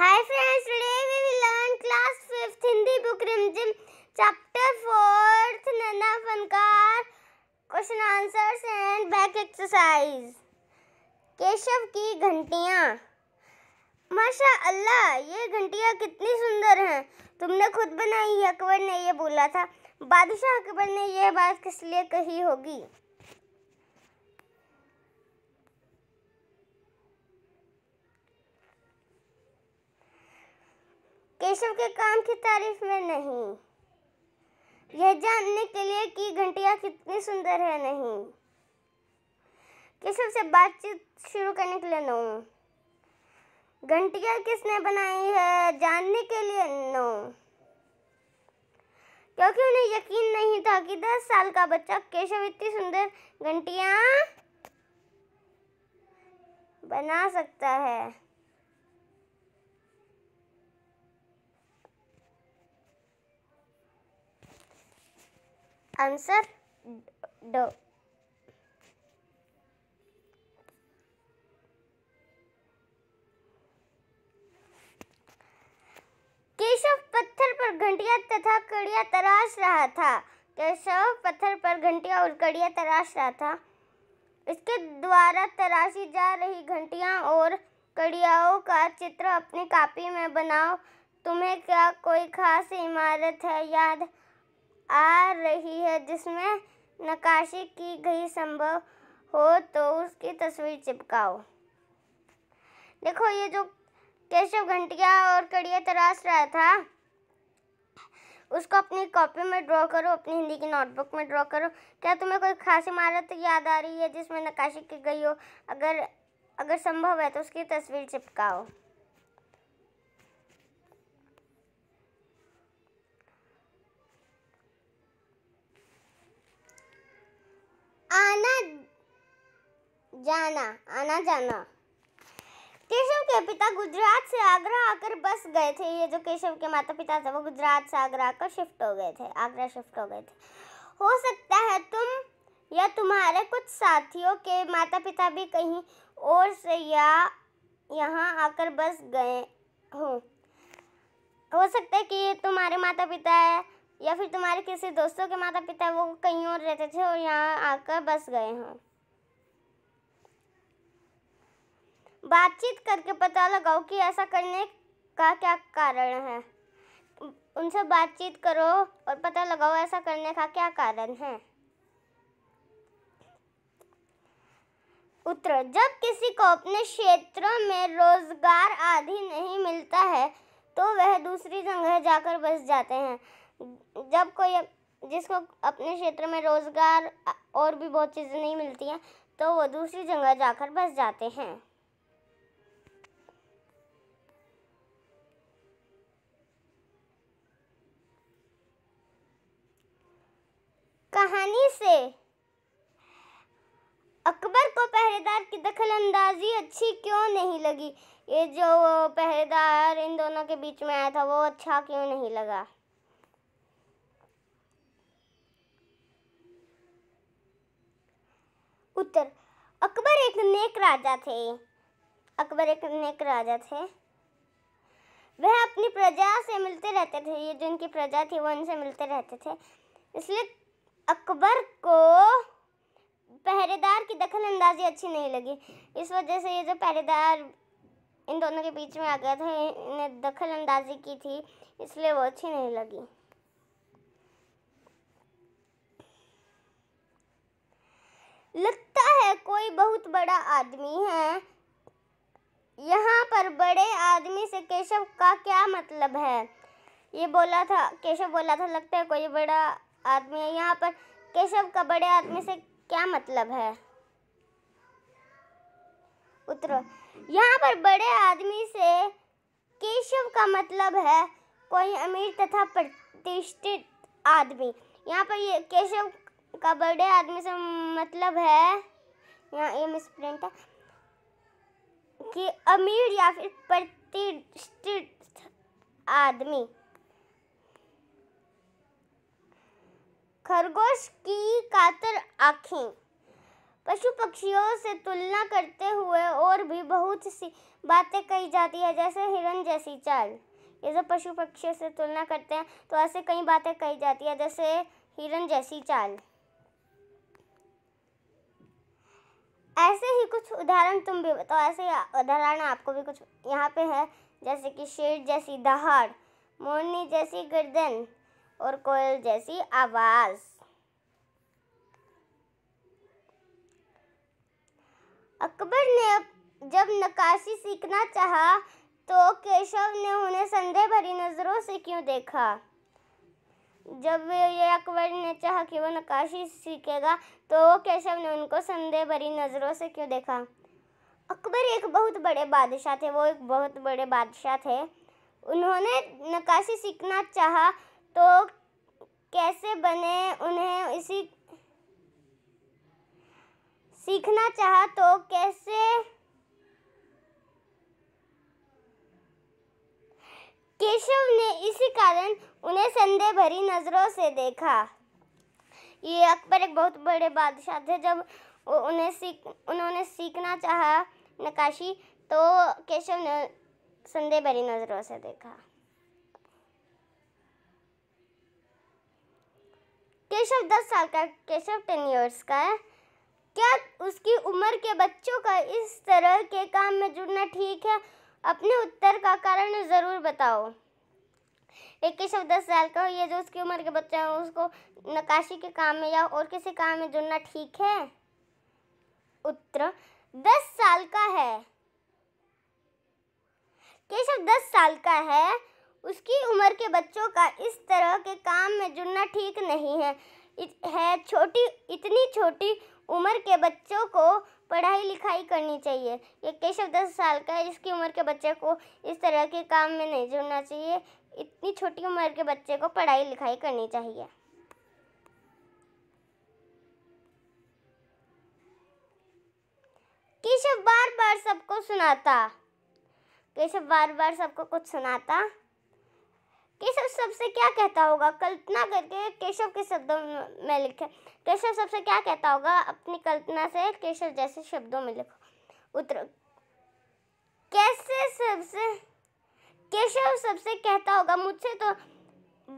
Hi friends, today we will learn class 5th Hindi book Rimjim chapter 4th Nana Fankar question answers and back exercise. Keshav ki ghantiyan. माशा अल्लाह ये घंटियाँ कितनी सुंदर हैं तुमने खुद बनाई है अकबर ने ये बोला था बादशाह अकबर ने यह बात किस लिए कही होगी केशव के काम की तारीफ में नहीं यह जानने के लिए कि घंटिया कितनी सुंदर है नहीं केशव से बातचीत शुरू करने के लिए नो घंटिया किसने बनाई है जानने के लिए नो क्योंकि उन्हें यकीन नहीं था कि दस साल का बच्चा केशव इतनी सुंदर घंटिया बना सकता है आंसर ड केशव पत्थर पर घंटिया तथा कड़िया तराश रहा था केशव पत्थर पर घंटिया और कड़िया तराश रहा था इसके द्वारा तराशी जा रही घंटिया और कड़ियाओं का चित्र अपनी कापी में बनाओ तुम्हें क्या कोई खास इमारत है याद आ रही है जिसमें नकाशी की गई संभव हो तो उसकी तस्वीर चिपकाओ देखो ये जो केशव घंटिया और कड़िया तराश रहा था उसको अपनी कॉपी में ड्रॉ करो अपनी हिंदी की नोटबुक में ड्रॉ करो क्या तुम्हें कोई खास इमारत याद आ रही है जिसमें नकाशी की गई हो अगर अगर संभव है तो उसकी तस्वीर चिपकाओ जाना आना जाना केशव के पिता गुजरात से आगरा आकर बस गए थे ये जो केशव के माता पिता थे वो गुजरात से आगरा आकर शिफ्ट हो गए थे आगरा शिफ्ट हो गए थे हो सकता है तुम या तुम्हारे कुछ साथियों के माता पिता भी कहीं और से या यहाँ आकर बस गए हों हो सकता है कि ये तुम्हारे माता पिता है या फिर तुम्हारे किसी दोस्तों के माता पिता वो कहीं और रहते थे और यहाँ आकर बस गए हों बातचीत करके पता लगाओ कि ऐसा करने का क्या कारण है उनसे बातचीत करो और पता लगाओ ऐसा करने का क्या कारण है उत्तर जब किसी को अपने क्षेत्र में रोजगार आदि नहीं मिलता है तो वह दूसरी जगह जाकर बस जाते हैं जब कोई जिसको अपने क्षेत्र में रोजगार और भी बहुत चीज़ें नहीं मिलती हैं तो वो दूसरी जगह जाकर बस जाते हैं से अकबर को पहरेदार की दखल अंदाजी अच्छी क्यों नहीं लगी ये जो पहरेदार इन दोनों के बीच में आया था वो अच्छा क्यों नहीं लगा उत्तर अकबर एक नेक राजा थे अकबर एक नेक राजा थे वह अपनी प्रजा से मिलते रहते थे ये जो इनकी प्रजा थी वो इनसे मिलते रहते थे इसलिए अकबर को पहरेदार की दखल अंदाजी अच्छी नहीं लगी इस वजह से ये जो पहरेदार इन दोनों के बीच में आ गया था इन्हें दखल अंदाजी की थी इसलिए वो अच्छी नहीं लगी लगता है कोई बहुत बड़ा आदमी है यहाँ पर बड़े आदमी से केशव का क्या मतलब है ये बोला था केशव बोला था लगता है कोई बड़ा आदमी है यहाँ पर केशव का बड़े आदमी से क्या मतलब है उत्तर यहाँ पर बड़े आदमी से केशव का मतलब है कोई अमीर तथा प्रतिष्ठित आदमी यहाँ पर ये केशव का बड़े आदमी से मतलब है यहाँ ये मिस प्रिंट है कि अमीर या फिर प्रतिष्ठित आदमी खरगोश की कातर आँखें पशु पक्षियों से तुलना करते हुए और भी बहुत सी बातें कही जाती है जैसे हिरण जैसी चाल ये जब पशु पक्षियों से तुलना करते हैं तो ऐसे कई बातें कही जाती है जैसे हिरण जैसी चाल ऐसे ही कुछ उदाहरण तुम भी बताओ ऐसे उदाहरण आपको भी कुछ यहाँ पे है जैसे कि शेर जैसी दहाड़ मोरनी जैसी गर्दन और कोयल जैसी आवाज़ अकबर ने जब नकाशी सीखना चाहा तो केशव ने उन्हें संदेह भरी नज़रों से क्यों देखा जब ये अकबर ने चाहा कि वो नकाशी सीखेगा तो केशव ने उनको संदेह भरी नज़रों से क्यों देखा अकबर एक बहुत बड़े बादशाह थे वो एक बहुत बड़े बादशाह थे उन्होंने नकाशी सीखना चाहा तो कैसे बने उन्हें इसी सीखना चाहा तो कैसे केशव ने इसी कारण उन्हें संदेह भरी नजरों से देखा ये अकबर एक बहुत बड़े बादशाह थे जब उन्हें सीख उन्होंने सीखना चाहा नकाशी तो केशव ने संदेह भरी नजरों से देखा केशव दस साल का केशव टेन ईयर्स का है क्या उसकी उम्र के बच्चों का इस तरह के काम में जुड़ना ठीक है अपने उत्तर का कारण ज़रूर बताओ एक केशव दस साल का ये जो उसकी उम्र के बच्चे हैं उसको नकाशी के काम में या और किसी काम में जुड़ना ठीक है उत्तर दस साल का है केशव दस साल का है उसकी उम्र के बच्चों का इस तरह के काम में जुड़ना ठीक नहीं है है छोटी इतनी छोटी उम्र के बच्चों को पढ़ाई लिखाई करनी चाहिए ये केशव दस साल का है जिसकी उम्र के बच्चे को इस तरह के काम में नहीं जुड़ना चाहिए इतनी छोटी उम्र के बच्चे को पढ़ाई लिखाई करनी चाहिए केशव बार बार सबको सुनाता केशव बार बार सबको कुछ सुनाता केशव सबसे क्या कहता होगा कल्पना करके केशव के शब्दों में लिखे केशव सबसे क्या कहता होगा अपनी कल्पना से केशव जैसे शब्दों में लिखो उत्तर कैसे सबसे केशव सबसे कहता होगा मुझसे तो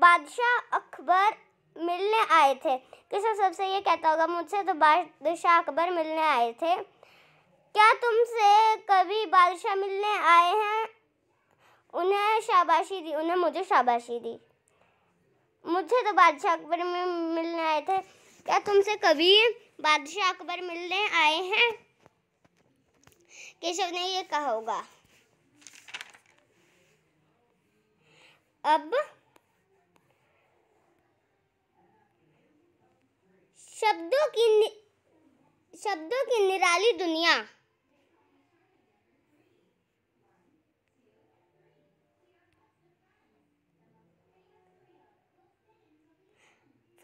बादशाह अकबर मिलने आए थे केशव सबसे ये कहता होगा मुझसे तो बादशाह अकबर मिलने आए थे क्या तुमसे कभी बादशाह मिलने आए हैं उन्हें शाबाशी दी उन्हें मुझे शाबाशी दी मुझे तो बादशाह अकबर में मिलने आए थे क्या तुमसे कभी बादशाह अकबर मिलने आए हैं केशव ने ये कहा होगा अब शब्दों की शब्दों की निराली दुनिया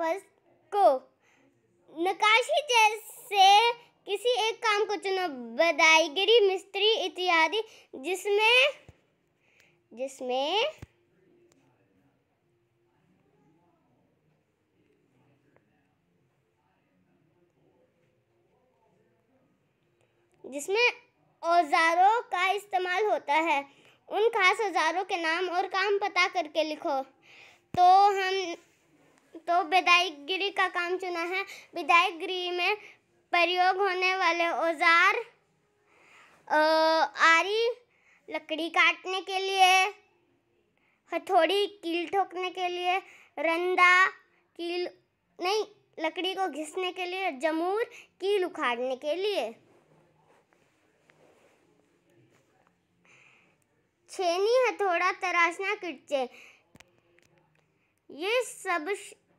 फर्स्ट को नकाशी जैसे किसी एक काम को चुनो बदायगिरी मिस्त्री इत्यादि जिसमें जिसमें जिसमें औजारों का इस्तेमाल होता है उन खास औजारों के नाम और काम पता करके लिखो तो हम तो विधायक गिरी का काम चुना है विधायक गिरी में प्रयोग होने वाले औजार आरी लकड़ी काटने के लिए हथौड़ी कील ठोकने के लिए रंदा कील नहीं लकड़ी को घिसने के लिए जमूर कील उखाड़ने के लिए छेनी हथौड़ा तराशना किटचे ये सब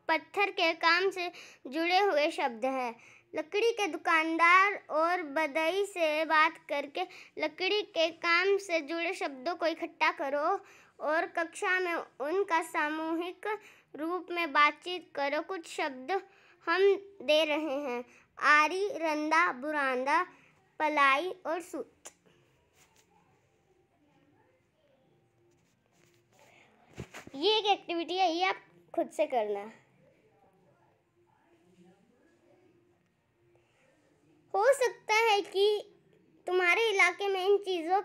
पत्थर के काम से जुड़े हुए शब्द हैं लकड़ी के दुकानदार और बदई से बात करके लकड़ी के काम से जुड़े शब्दों को इकट्ठा करो और कक्षा में उनका सामूहिक रूप में बातचीत करो कुछ शब्द हम दे रहे हैं आरी रंदा बुरांदा पलाई और सूत ये एक एक्टिविटी है ये आप खुद से करना हो सकता है कि तुम्हारे इलाके में इन चीज़ों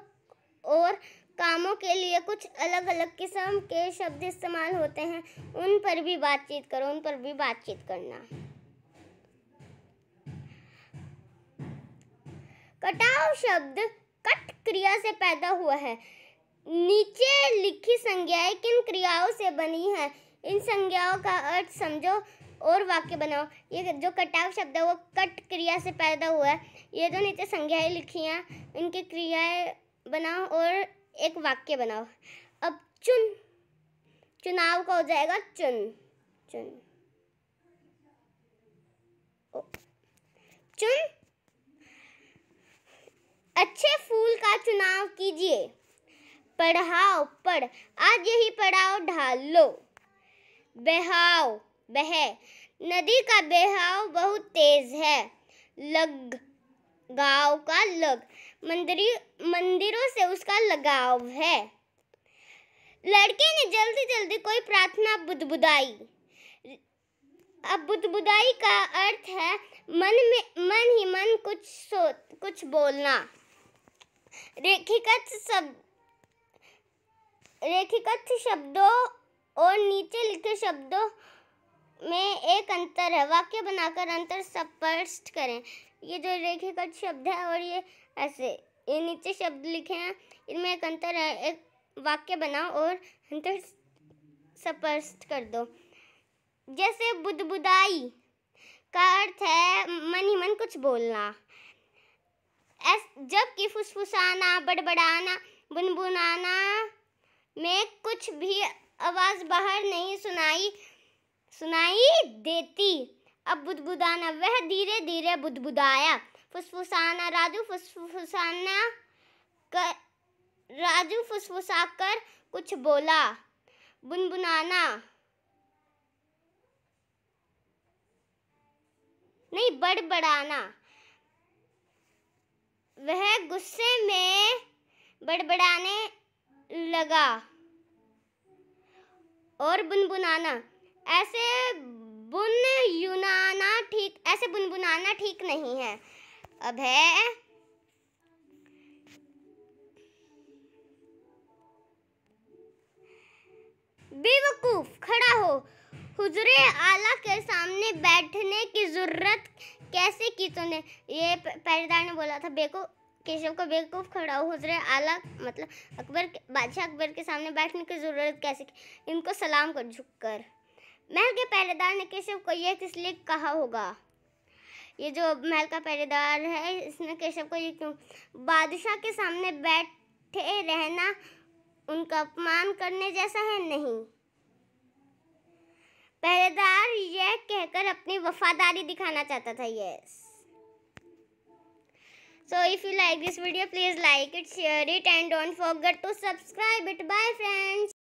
और कामों के लिए कुछ अलग अलग किस्म के शब्द इस्तेमाल होते हैं उन पर भी बातचीत करो उन पर भी बातचीत करना कटाव शब्द कट क्रिया से पैदा हुआ है नीचे लिखी संज्ञाएं किन क्रियाओं से बनी हैं इन संज्ञाओं का अर्थ समझो और वाक्य बनाओ ये जो कटाव शब्द है वो कट क्रिया से पैदा हुआ है ये जो नीचे संज्ञाएं लिखी हैं इनकी क्रियाएं बनाओ और एक वाक्य बनाओ अब चुन चुनाव का हो जाएगा चुन चुन चुन अच्छे फूल का चुनाव कीजिए पढ़ाओ पढ़ आज यही पढ़ाओ ढाल लो बहाओ बह नदी का बहाव बहुत तेज है लग गाँव का लग मंदिरी मंदिरों से उसका लगाव है लड़के ने जल्दी जल्दी कोई प्रार्थना बुदबुदाई अब बुदबुदाई का अर्थ है मन में मन ही मन कुछ सो कुछ बोलना रेखिकत सब रेखिगत शब्दों और नीचे लिखे शब्दों में एक अंतर है वाक्य बनाकर अंतर स्पष्ट करें ये जो रेखिगत शब्द है और ये ऐसे ये नीचे शब्द लिखे हैं इनमें एक अंतर है एक वाक्य बनाओ और अंतर स्पष्ट कर दो जैसे बुदबुदाई का अर्थ है मन ही मन कुछ बोलना जबकि फुसफुसाना बड़बड़ाना बुनबुनाना મેં કુછ ભી અવાજ બહાર નહીં સુનાઈ સુનાઈ દેતી અબ બુડબુદાના વહ ધીરે ધીરે બુડબુદાયા ફસફુસાના રાજુ ફસફુસાના ક રાજુ ફસફુસાકર કુછ બોલા બુંબુનાના નહીં બડબડाना વહ ગુસ્સે મે બડબડાને लगा और बुनबुनाना ऐसे बुन युनाना ठीक ऐसे बुनबुनाना ठीक नहीं है अब है बेवकूफ खड़ा हो हुजरे आला के सामने बैठने की जरूरत कैसे की तूने ये पैरेदार ने बोला था बेवकूफ केशव को बेवकूफ़ खड़ा हो हुजरे आला मतलब अकबर के बादशाह अकबर के सामने बैठने की ज़रूरत कैसे की इनको सलाम कर झुक कर महल के पहरेदार ने केशव को यह किस लिए कहा होगा ये जो महल का पहरेदार है इसने केशव को ये क्यों बादशाह के सामने बैठे रहना उनका अपमान करने जैसा है नहीं पहरेदार यह कहकर अपनी वफादारी दिखाना चाहता था yes So if you like this video, please like it, share it and don't forget to subscribe it. Bye friends.